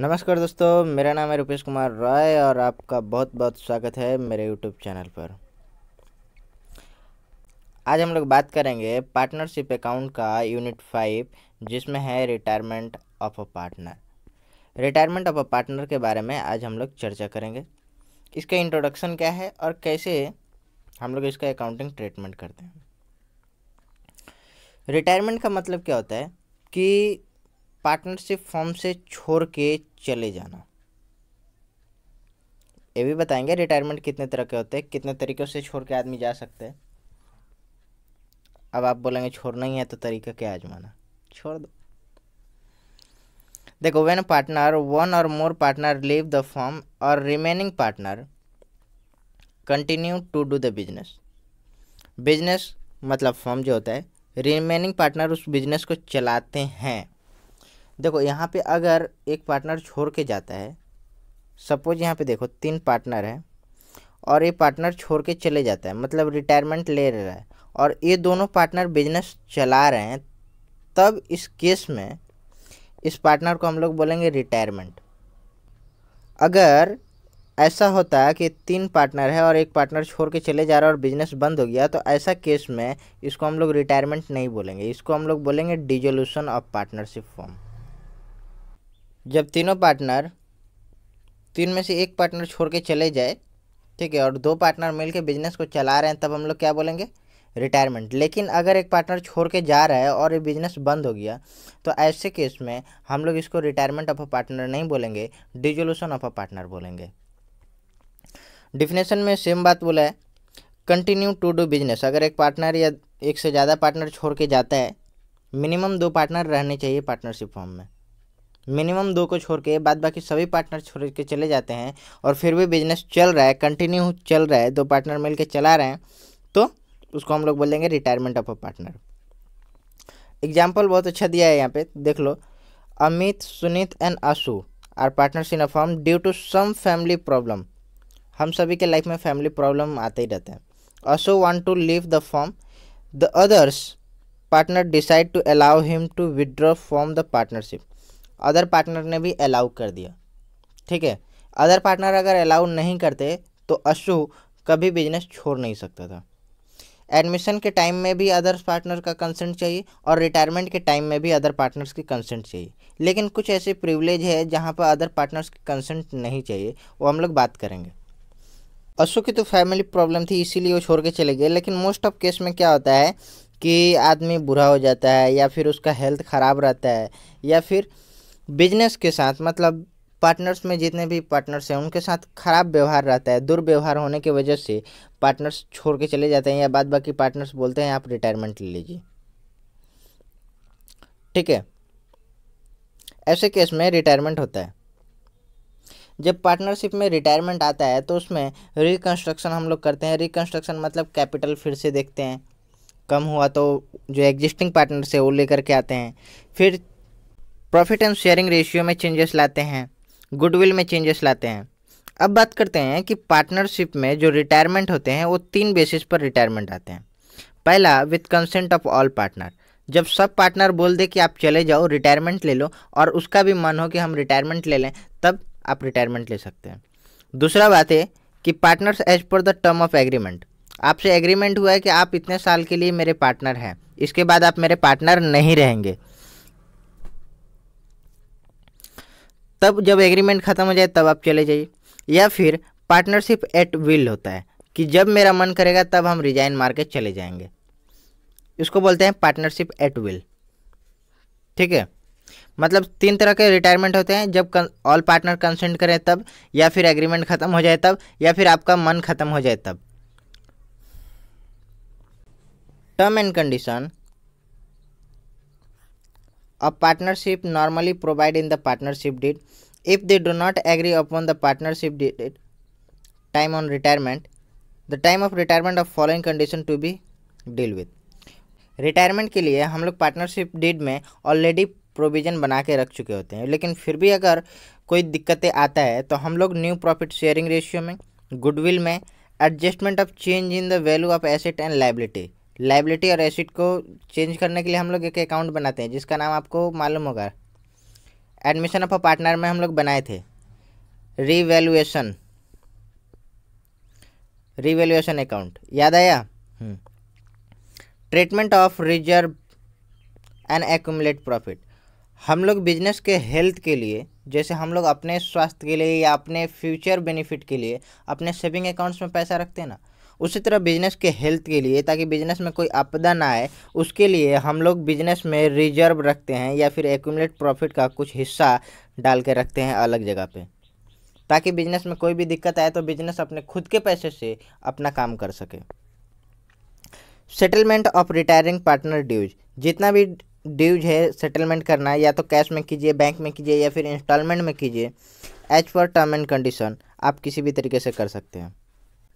नमस्कार दोस्तों मेरा नाम है रुपेश कुमार रॉय और आपका बहुत बहुत स्वागत है मेरे यूट्यूब चैनल पर आज हम लोग बात करेंगे पार्टनरशिप अकाउंट का यूनिट फाइव जिसमें है retirement of a partner retirement of a partner के बारे में आज हम लोग चर्चा करेंगे इसका इंट्रोडक्शन क्या है और कैसे हम लोग इसका अकाउंटिंग ट्रीटमेंट करते हैं रिटायरमेंट का मतलब क्या होता है कि पार्टनरशिप फॉर्म से छोड़ के चले जाना ये भी बताएंगे रिटायरमेंट कितने तरह के होते हैं कितने तरीक़ों से छोड़ के आदमी जा सकते हैं अब आप बोलेंगे छोड़ना ही है तो तरीका क्या आजमाना छोड़ दो देखो वेन पार्टनर वन और more partner leave the firm और remaining partner continue to do the business business मतलब फॉर्म जो होता है रिमेनिंग पार्टनर उस बिजनेस को चलाते हैं देखो यहाँ पे अगर एक पार्टनर छोड़ के जाता है सपोज यहाँ पे देखो तीन पार्टनर है और ये पार्टनर छोड़ के चले जाता है मतलब रिटायरमेंट ले रहा है और ये दोनों पार्टनर बिजनेस चला रहे हैं तब इस केस में इस पार्टनर को हम लोग बोलेंगे रिटायरमेंट अगर ऐसा होता है कि तीन पार्टनर है और एक पार्टनर छोड़ के चले जा रहा है और बिजनेस बंद हो गया तो ऐसा केस में इसको हम लोग रिटायरमेंट नहीं बोलेंगे इसको हम लोग बोलेंगे डिजोल्यूशन ऑफ पार्टनरशिप फॉर्म जब तीनों पार्टनर तीन में से एक पार्टनर छोड़ के चले जाए ठीक है और दो पार्टनर मिलके बिजनेस को चला रहे हैं तब हम लोग क्या बोलेंगे रिटायरमेंट लेकिन अगर एक पार्टनर छोड़ के जा रहा है और ये बिजनेस बंद हो गया तो ऐसे केस में हम लोग इसको रिटायरमेंट ऑफ अ पार्टनर नहीं बोलेंगे डिजोल्यूशन ऑफ अ पार्टनर बोलेंगे डिफिनेशन में सेम बात बोला है कंटिन्यू टू डू बिजनेस अगर एक पार्टनर या एक से ज़्यादा पार्टनर छोड़ के जाता है मिनिमम दो पार्टनर रहने चाहिए पार्टनरशिप फॉर्म में मिनिमम दो को छोड़ के बाद बाकी सभी पार्टनर छोड़ के चले जाते हैं और फिर भी बिजनेस चल रहा है कंटिन्यू चल रहा है दो पार्टनर मिल के चला रहे हैं तो उसको हम लोग बोल देंगे retirement of a partner example बहुत अच्छा दिया है यहाँ पे देख लो Amit Sunit and Ashu are partners in a firm due to some family problem हम सभी के लाइफ में फैमिली प्रॉब्लम आते ही रहते हैं Ashu want to leave the firm the others partner decide to allow him to withdraw from the partnership other partner ने भी अलाउ कर दिया ठीक है अदर पार्टनर अगर अलाउ नहीं करते तो अशु कभी बिजनेस छोड़ नहीं सकता था एडमिशन के टाइम में भी अदर पार्टनर का कंसेंट चाहिए और रिटायरमेंट के टाइम में भी अदर पार्टनर्स की कंसेंट चाहिए लेकिन कुछ ऐसे प्रिविलेज है जहाँ पर अदर पार्टनर्स की कंसेंट नहीं चाहिए वो हम लोग बात करेंगे अशु की तो फैमिली प्रॉब्लम थी इसीलिए वो छोड़ के चले गए लेकिन मोस्ट ऑफ केस में क्या होता है कि आदमी बुरा हो जाता है या फिर उसका हेल्थ ख़राब रहता है या फिर बिजनेस के साथ मतलब पार्टनर्स में जितने भी पार्टनर्स हैं उनके साथ खराब व्यवहार रहता है दुर्व्यवहार होने की वजह से पार्टनर्स छोड़ के चले जाते हैं या बाद बाकी पार्टनर्स बोलते हैं आप रिटायरमेंट ले लीजिए ठीक है ऐसे केस में रिटायरमेंट होता है जब पार्टनरशिप में रिटायरमेंट आता है तो उसमें रिकन्स्ट्रक्शन हम लोग करते हैं रिकन्स्ट्रक्शन मतलब कैपिटल फिर से देखते हैं कम हुआ तो जो एग्जिस्टिंग पार्टनर से वो लेकर के आते हैं फिर प्रॉफिट एंड शेयरिंग रेशियो में चेंजेस लाते हैं गुडविल में चेंजेस लाते हैं अब बात करते हैं कि पार्टनरशिप में जो रिटायरमेंट होते हैं वो तीन बेसिस पर रिटायरमेंट आते हैं पहला with consent of all partner जब सब पार्टनर बोल दे कि आप चले जाओ रिटायरमेंट ले लो और उसका भी मन हो कि हम रिटायरमेंट ले लें तब आप रिटायरमेंट ले सकते हैं दूसरा बात है कि partners as per the term of agreement आपसे एग्रीमेंट हुआ है कि आप इतने साल के लिए मेरे पार्टनर हैं इसके बाद आप मेरे पार्टनर नहीं रहेंगे तब जब एग्रीमेंट ख़त्म हो जाए तब आप चले जाइए या फिर पार्टनरशिप एट विल होता है कि जब मेरा मन करेगा तब हम रिजाइन मार के चले जाएंगे इसको बोलते हैं पार्टनरशिप एट विल ठीक है मतलब तीन तरह के रिटायरमेंट होते हैं जब ऑल पार्टनर कंसेंट करें तब या फिर एग्रीमेंट ख़त्म हो जाए तब या फिर आपका मन ख़त्म हो जाए तब term and condition A partnership normally provide in the partnership deed. If they do not agree upon the partnership deed, time on retirement, the time of retirement of following condition to be deal with. Retirement के लिए हम लोग partnership deed में already provision बना के रख चुके होते हैं लेकिन फिर भी अगर कोई दिक्कतें आता है तो हम लोग न्यू प्रॉफिट शेयरिंग रेशियो में गुडविल में adjustment of change in the value of asset and liability liability और एसिड को चेंज करने के लिए हम लोग एक अकाउंट बनाते हैं जिसका नाम आपको मालूम होगा एडमिशन ऑफ अ पार्टनर में हम लोग बनाए थे रिवेल्युएशन रिवेल्युएशन अकाउंट याद आया ट्रीटमेंट ऑफ रिजर्व एंड एकट प्रॉफिट हम लोग बिजनेस के हेल्थ के लिए जैसे हम लोग अपने स्वास्थ्य के लिए या अपने फ्यूचर बेनिफिट के लिए अपने सेविंग अकाउंट्स में पैसा रखते हैं ना उसी तरह बिजनेस के हेल्थ के लिए ताकि बिजनेस में कोई आपदा ना आए उसके लिए हम लोग बिजनेस में रिजर्व रखते हैं या फिर एक्यूमलेट प्रॉफिट का कुछ हिस्सा डाल के रखते हैं अलग जगह पे ताकि बिजनेस में कोई भी दिक्कत आए तो बिजनेस अपने खुद के पैसे से अपना काम कर सके settlement of retiring partner dues जितना भी ड्यूज है सेटलमेंट करना है या तो कैश में कीजिए बैंक में कीजिए या फिर इंस्टॉलमेंट में कीजिए as per term and condition आप किसी भी तरीके से कर सकते हैं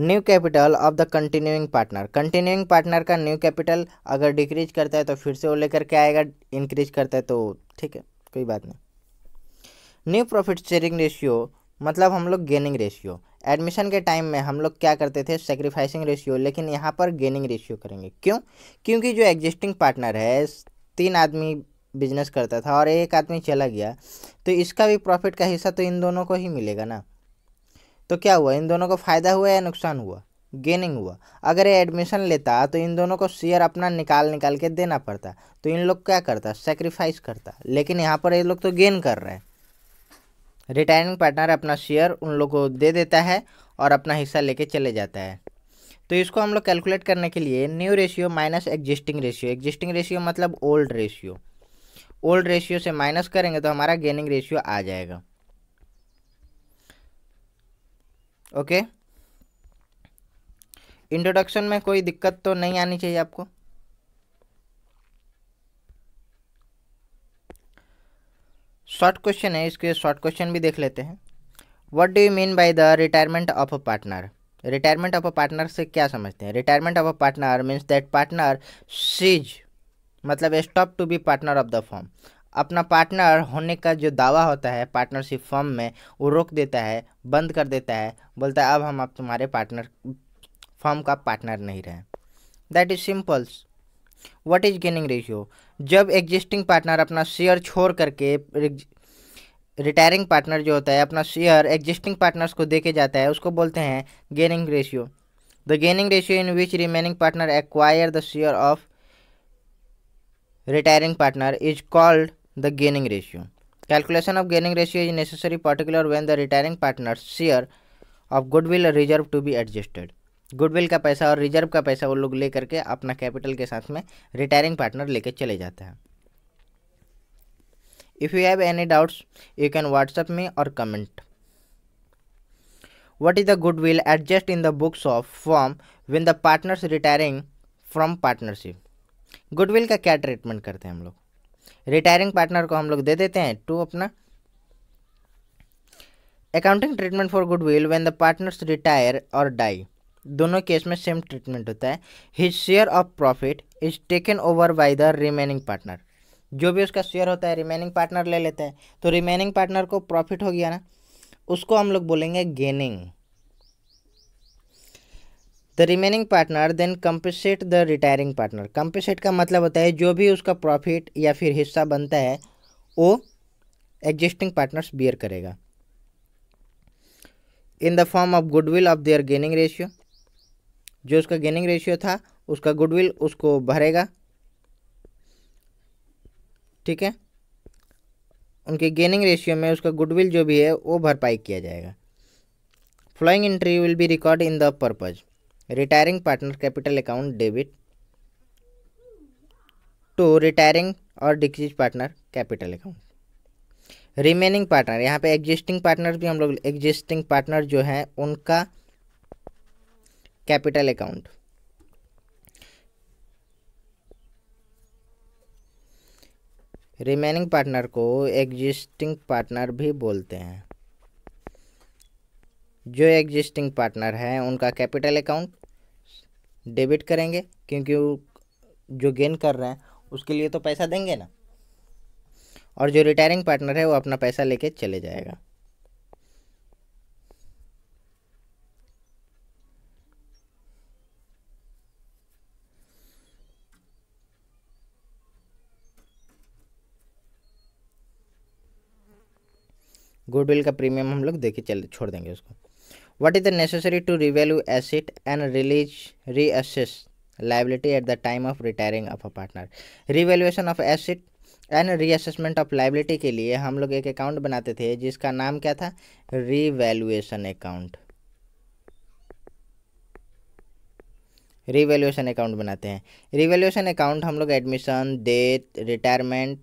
new capital of the continuing partner continuing partner का न्यू कैपिटल अगर डिक्रीज करता है तो फिर से वो लेकर के आएगा इंक्रीज करता है तो ठीक है कोई बात नहीं न्यू प्रॉफिट शेयरिंग रेशियो मतलब हम लोग गेनिंग रेशियो एडमिशन के टाइम में हम लोग क्या करते थे सेक्रीफाइसिंग रेशियो लेकिन यहाँ पर गेनिंग रेशियो करेंगे क्यों क्योंकि जो एग्जिस्टिंग पार्टनर है तीन आदमी बिजनेस करता था और एक आदमी चला गया तो इसका भी प्रॉफिट का हिस्सा तो इन दोनों को ही मिलेगा ना तो क्या हुआ इन दोनों को फ़ायदा हुआ या नुकसान हुआ गेनिंग हुआ अगर ये एडमिशन लेता तो इन दोनों को शेयर अपना निकाल निकाल के देना पड़ता तो इन लोग क्या करता सेक्रीफाइस करता लेकिन यहाँ पर ये लोग तो गेन कर रहे हैं रिटायरिंग पार्टनर अपना शेयर उन लोग को दे देता है और अपना हिस्सा लेके चले जाता है तो इसको हम लोग कैलकुलेट करने के लिए new ratio minus existing ratio existing ratio मतलब ओल्ड रेशियो ओल्ड रेशियो से माइनस करेंगे तो हमारा गेनिंग रेशियो आ जाएगा ओके इंट्रोडक्शन में कोई दिक्कत तो नहीं आनी चाहिए आपको शॉर्ट क्वेश्चन है इसके शॉर्ट क्वेश्चन भी देख लेते हैं what do you mean by the retirement of a partner retirement of a partner से क्या समझते हैं retirement of a partner means that partner cease मतलब stop to be partner of the firm अपना पार्टनर होने का जो दावा होता है पार्टनरशिप फॉर्म में वो रोक देता है बंद कर देता है बोलता है अब हम आप तुम्हारे पार्टनर फॉर्म का पार्टनर नहीं रहे that is simples what is gaining ratio जब एग्जिस्टिंग पार्टनर अपना शेयर छोड़ करके रिटायरिंग पार्टनर जो होता है अपना शेयर एग्जिस्टिंग पार्टनर्स को देके जाता है उसको बोलते हैं gaining ratio the gaining ratio in which remaining partner acquire the share of retiring partner is called the gaining ratio calculation of gaining ratio is necessary particular when the retiring partner share of goodwill reserve to be adjusted goodwill का पैसा और reserve का पैसा वो लोग लेकर के अपना कैपिटल के साथ में रिटायरिंग पार्टनर लेके चले जाते हैं if you have any doubts you can WhatsApp में और comment what is the goodwill adjust in the books of firm when the partners retiring from partnership goodwill का क्या ट्रीटमेंट करते हैं हम लोग रिटायरिंग पार्टनर को हम लोग दे देते हैं टू अपना accounting treatment for goodwill when the partners retire और डाई दोनों केस में सेम ट्रीटमेंट होता है his share of profit is taken over by the remaining partner जो भी उसका शेयर होता है रिमेनिंग पार्टनर ले लेते हैं तो रिमेनिंग पार्टनर को प्रॉफिट हो गया ना उसको हम लोग बोलेंगे gaining the remaining partner then compensate the retiring partner compensate का मतलब होता है जो भी उसका प्रॉफिट या फिर हिस्सा बनता है वो एग्जिस्टिंग पार्टनर्स बियर करेगा in the form of goodwill of their gaining ratio जो उसका गेनिंग रेशियो था उसका गुडविल उसको भरेगा ठीक है उनके गेनिंग रेशियो में उसका गुडविल जो भी है वो भरपाई किया जाएगा following entry will be record in the purpose retiring partner capital account debit to retiring और डिक्रीज partner capital account remaining partner यहाँ पे एग्जिस्टिंग पार्टनर भी हम लोग एग्जिस्टिंग पार्टनर जो है उनका कैपिटल अकाउंट रिमेनिंग पार्टनर को एग्जिस्टिंग पार्टनर भी बोलते हैं जो एग्जिस्टिंग पार्टनर है उनका कैपिटल अकाउंट डेबिट करेंगे क्योंकि जो गेन कर रहे हैं उसके लिए तो पैसा देंगे ना और जो रिटायरिंग पार्टनर है वो अपना पैसा लेके चले जाएगा गुडविल का प्रीमियम हम लोग देखे चले छोड़ देंगे उसको What is the necessary to revalue asset and release reassess liability at the time of retiring of a partner? Revaluation of asset and reassessment of liability के लिए हम लोग एक अकाउंट बनाते थे जिसका नाम क्या था रीवैल्यूएशन अकाउंट रीवैल्यूएशन अकाउंट बनाते हैं रीवैल्यूएशन अकाउंट हम लोग एडमिशन डेथ रिटायरमेंट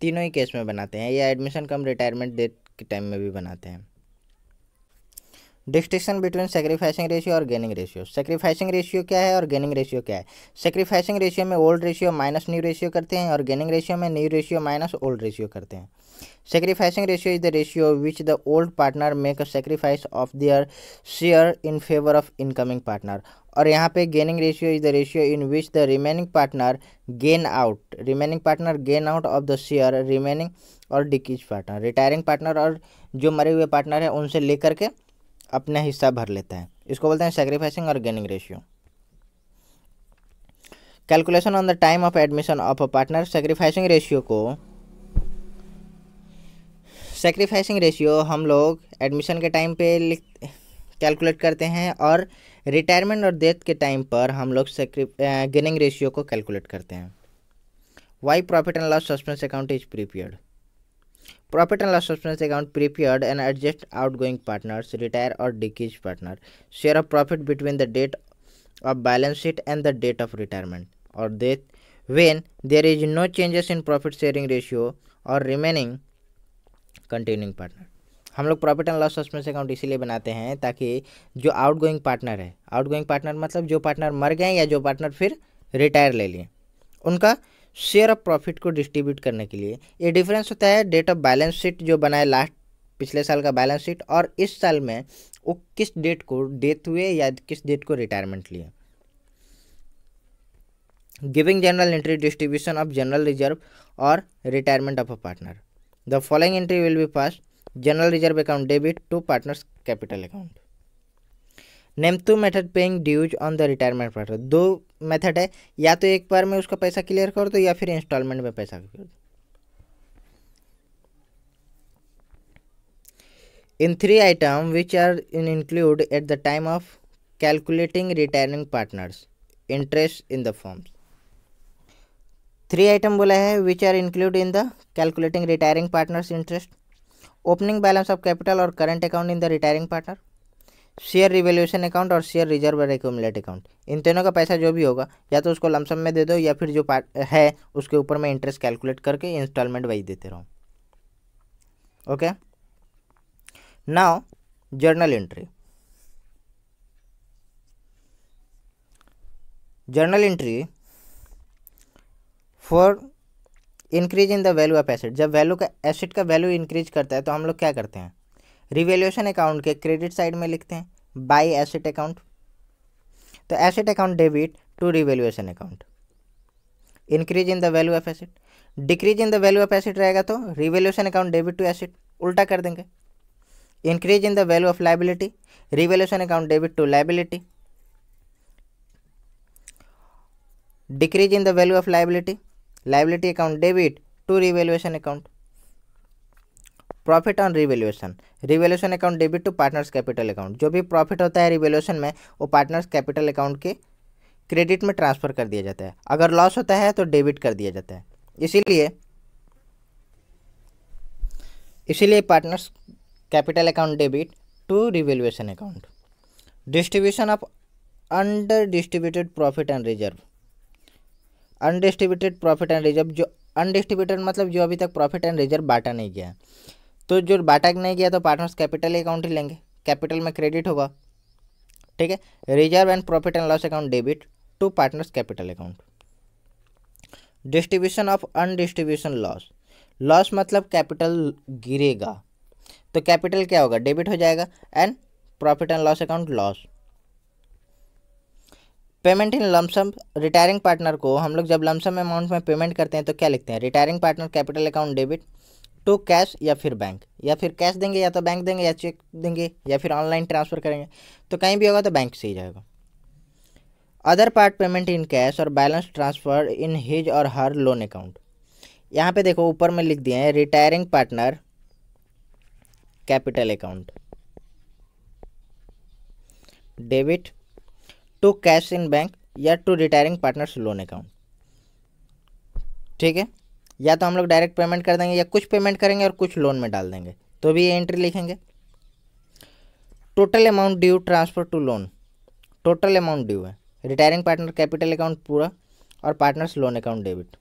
तीनों ही केस में बनाते हैं या एडमिशन कम रिटायरमेंट डेट के टाइम में भी बनाते हैं डिस्टिक्शन बिटवीन सेक्रीफाइसिंग रेशियो और गेनिंग रेशियो सेक्रीफाइसिंग रेशियो क्या है और गेनिंग रेशियो क्या है सेक्रीफाइसिंग रेशियो में old ratio minus new ratio करते हैं और गेनिंग रेशियो में new ratio minus old ratio करते हैं sacrificing ratio is the ratio which the old partner make a sacrifice of their share in favour of incoming partner और यहाँ पे gaining ratio is the ratio in which the remaining partner gain out remaining partner gain out of the share remaining और डिकीज partner retiring partner और जो मरे हुए partner हैं उनसे लेकर के अपना हिस्सा भर लेता है इसको बोलते हैं सेक्रीफाइसिंग और gaining ratio calculation on the time of admission of a partner sacrificing ratio को सेक्रीफाइसिंग रेशियो हम लोग एडमिशन के टाइम पे कैलकुलेट करते हैं और रिटायरमेंट और डेथ के टाइम पर हम लोग गेनिंग रेशियो को कैलकुलेट करते हैं why profit and loss suspense account is prepared profit and loss of account prepared and adjust outgoing partners retire और डिकीज partner share of profit between the date of balance sheet and the date of retirement और death when there is no changes in profit sharing ratio और remaining continuing partner हम लोग profit and loss of account इसीलिए बनाते हैं ताकि जो outgoing partner है आउट गोइंग पार्टनर मतलब जो पार्टनर मर गए या जो पार्टनर फिर रिटायर ले लिए उनका शेयर ऑफ प्रॉफिट को डिस्ट्रीब्यूट करने के लिए ये डिफरेंस होता है डेट ऑफ बैलेंस शीट जो बनाए लास्ट पिछले साल का बैलेंस शीट और इस साल में वो किस डेट को डेथ हुए या किस डेट को रिटायरमेंट लिए giving general entry distribution of general reserve और retirement of a partner the following entry will be pass general reserve account debit to partners capital account name two method paying dues on the retirement प्लाटर दो method है या तो एक बार में उसका पैसा क्लियर कर दो या फिर इंस्टॉलमेंट में पैसा कर दो in three item which are in include at the time of calculating retiring partners interest in the forms three item बोला है which are include in the calculating retiring partners interest opening balance of capital और current account in the retiring partner share revaluation account और share reserve और accumulate account इन तीनों का पैसा जो भी होगा या तो उसको लमसम में दे दो या फिर जो पार्ट है उसके ऊपर मैं इंटरेस्ट कैलकुलेट करके इंस्टॉलमेंट वाइज देते रहूँ okay now journal entry journal entry for increase in the value of asset जब वैल्यू का एसेट का वैल्यू इंक्रीज करता है तो हम लोग क्या करते हैं रिवेल्यूशन अकाउंट के क्रेडिट साइड में लिखते हैं बाई एसेट अकाउंट तो asset account debit to revaluation account increase in the value of asset decrease in the value of asset रहेगा तो revaluation account debit to asset उल्टा कर देंगे increase in the value of liability revaluation account debit to liability decrease in the value of liability liability account debit to revaluation account profit on revaluation revaluation account debit to partners capital account जो भी profit होता है revaluation में वो partners capital account के credit में transfer कर दिया जाता है अगर लॉस होता है तो डेबिट कर दिया जाता है इसीलिए इसीलिए partners capital account debit to revaluation account distribution of under distributed profit and reserve undistributed profit and reserve जो अनडिस्ट्रीब्यूटेड मतलब जो अभी तक प्रॉफिट एंड रिजर्व बांटा नहीं गया है तो जो बाटा नहीं गया तो पार्टनर्स कैपिटल अकाउंट ही लेंगे कैपिटल में क्रेडिट होगा ठीक है reserve and profit and loss account debit to partners capital account distribution of undistribution loss loss मतलब कैपिटल गिरेगा तो कैपिटल क्या होगा डेबिट हो जाएगा and profit and loss account loss payment in lump sum retiring partner को हम लोग जब लमसम अमाउंट में पेमेंट करते हैं तो क्या लिखते हैं retiring partner capital account debit to cash या फिर बैंक या फिर कैश देंगे या तो बैंक देंगे या चेक देंगे या फिर ऑनलाइन ट्रांसफ़र करेंगे तो कहीं भी होगा तो बैंक से ही जाएगा other part payment in cash और बैलेंस ट्रांसफ़र इन हिज और हर लोन अकाउंट यहाँ पे देखो ऊपर में लिख दिए हैं retiring partner capital account debit to cash in bank या to retiring partners loan account ठीक है या तो हम लोग डायरेक्ट पेमेंट कर देंगे या कुछ पेमेंट करेंगे और कुछ लोन में डाल देंगे तो भी ये एंट्री लिखेंगे total amount due transfer to loan total amount due है रिटायरिंग पार्टनर कैपिटल अकाउंट पूरा और पार्टनर्स लोन अकाउंट डेबिट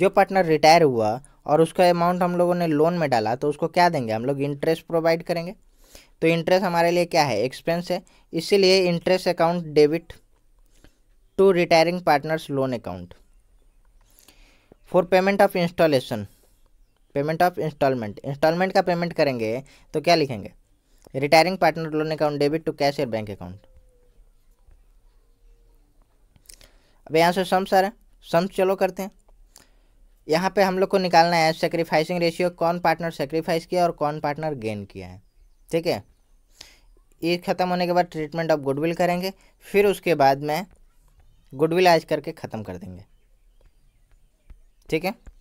जो पार्टनर रिटायर हुआ और उसका अमाउंट हम लोगों ने लोन में डाला तो उसको क्या देंगे हम लोग इंटरेस्ट प्रोवाइड करेंगे तो इंटरेस्ट हमारे लिए क्या है एक्सपेंस है इसीलिए interest account debit to retiring partners loan account for payment of installation payment of installment installment का पेमेंट करेंगे तो क्या लिखेंगे retiring partner loan account debit to cash या बैंक अकाउंट अब यहाँ से सम्स आ रहे हैं सम्स चलो करते हैं यहाँ पे हम लोग को निकालना है सेक्रीफाइसिंग रेशियो कौन पार्टनर सेक्रीफाइस किया और कौन पार्टनर गेन किया है ठीक है ये ख़त्म होने के बाद ट्रीटमेंट ऑफ गुडविल करेंगे फिर उसके बाद में गुडविल आज करके ख़त्म कर देंगे ठीक है